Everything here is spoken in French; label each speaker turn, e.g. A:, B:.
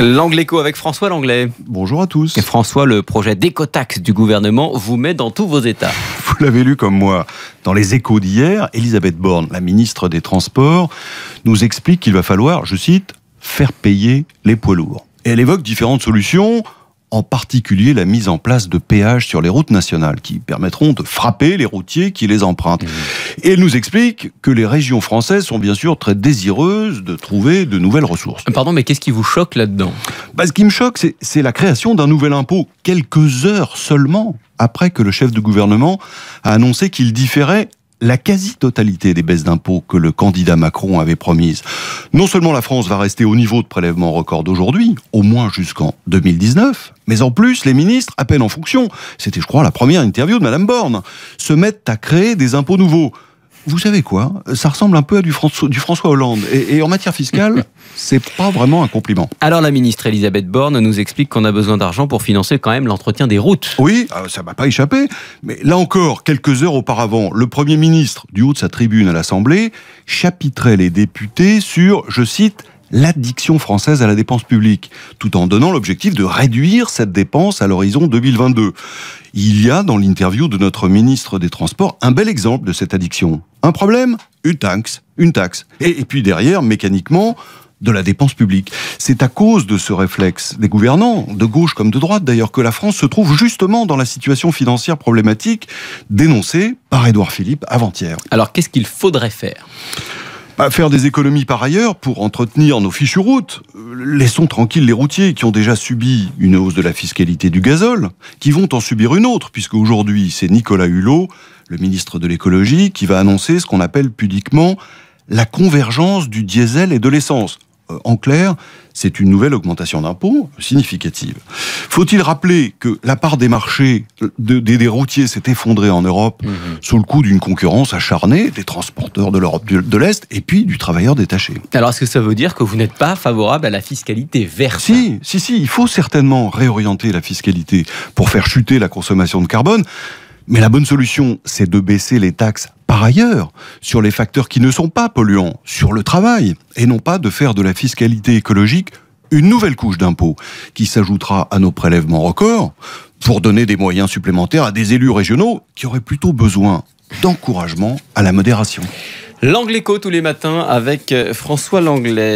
A: l'angle L'Angléco avec François Langlais. Bonjour à tous. Et François, le projet d'écotaxe du gouvernement vous met dans tous vos états.
B: Vous l'avez lu comme moi. Dans les échos d'hier, Elisabeth Borne, la ministre des Transports, nous explique qu'il va falloir, je cite, faire payer les poids lourds. Et elle évoque différentes solutions en particulier la mise en place de péages sur les routes nationales qui permettront de frapper les routiers qui les empruntent. Mmh. Et elle nous explique que les régions françaises sont bien sûr très désireuses de trouver de nouvelles ressources. Euh, pardon, mais qu'est-ce qui vous choque là-dedans bah, Ce qui me choque, c'est la création d'un nouvel impôt, quelques heures seulement après que le chef de gouvernement a annoncé qu'il différait la quasi-totalité des baisses d'impôts que le candidat Macron avait promises. Non seulement la France va rester au niveau de prélèvement record d'aujourd'hui, au moins jusqu'en 2019, mais en plus, les ministres, à peine en fonction, c'était je crois la première interview de Madame Borne, se mettent à créer des impôts nouveaux vous savez quoi Ça ressemble un peu à du François, Hollande. Et, en matière fiscale, c'est pas vraiment un compliment.
A: Alors la ministre Elisabeth Borne nous explique qu'on a besoin d'argent pour financer quand même l'entretien des
B: routes. Oui, ah, ça m'a pas échappé. Mais là encore, quelques heures auparavant, le Premier ministre, du haut de sa tribune à l'Assemblée, chapitrait les députés sur, je cite, l'addiction française à la dépense publique, tout en donnant l'objectif de réduire cette dépense à l'horizon 2022. Il y a dans l'interview de notre ministre des Transports un bel exemple de cette addiction. Un problème Une taxe. Une taxe. Et, et puis derrière, mécaniquement, de la dépense publique. C'est à cause de ce réflexe des gouvernants, de gauche comme de droite d'ailleurs, que la France se trouve justement dans la situation financière problématique dénoncée par Édouard Philippe avant-hier. Alors qu'est-ce qu'il faudrait faire faire des économies par ailleurs pour entretenir nos fiches routes. Euh, laissons tranquilles les routiers qui ont déjà subi une hausse de la fiscalité du gazole, qui vont en subir une autre, puisque aujourd'hui c'est Nicolas Hulot, le ministre de l'écologie, qui va annoncer ce qu'on appelle pudiquement la convergence du diesel et de l'essence. Euh, en clair, c'est une nouvelle augmentation d'impôts significative. Faut-il rappeler que la part des marchés des, routiers s'est effondrée en Europe mhm. sous le coup d'une concurrence acharnée des transporteurs de l'Europe de l'Est et puis du travailleur détaché. Alors est-ce que ça veut dire que vous n'êtes pas favorable à la fiscalité verte Si, si, si, il faut certainement réorienter la fiscalité pour faire chuter la consommation de carbone. Mais la bonne solution, c'est de baisser les taxes par ailleurs sur les facteurs qui ne sont pas polluants, sur le travail, et non pas de faire de la fiscalité écologique une nouvelle couche d'impôts qui s'ajoutera à nos prélèvements records pour donner des moyens supplémentaires à des élus régionaux qui auraient plutôt besoin d'encouragement à la modération.
A: tous les matins avec François Langlais.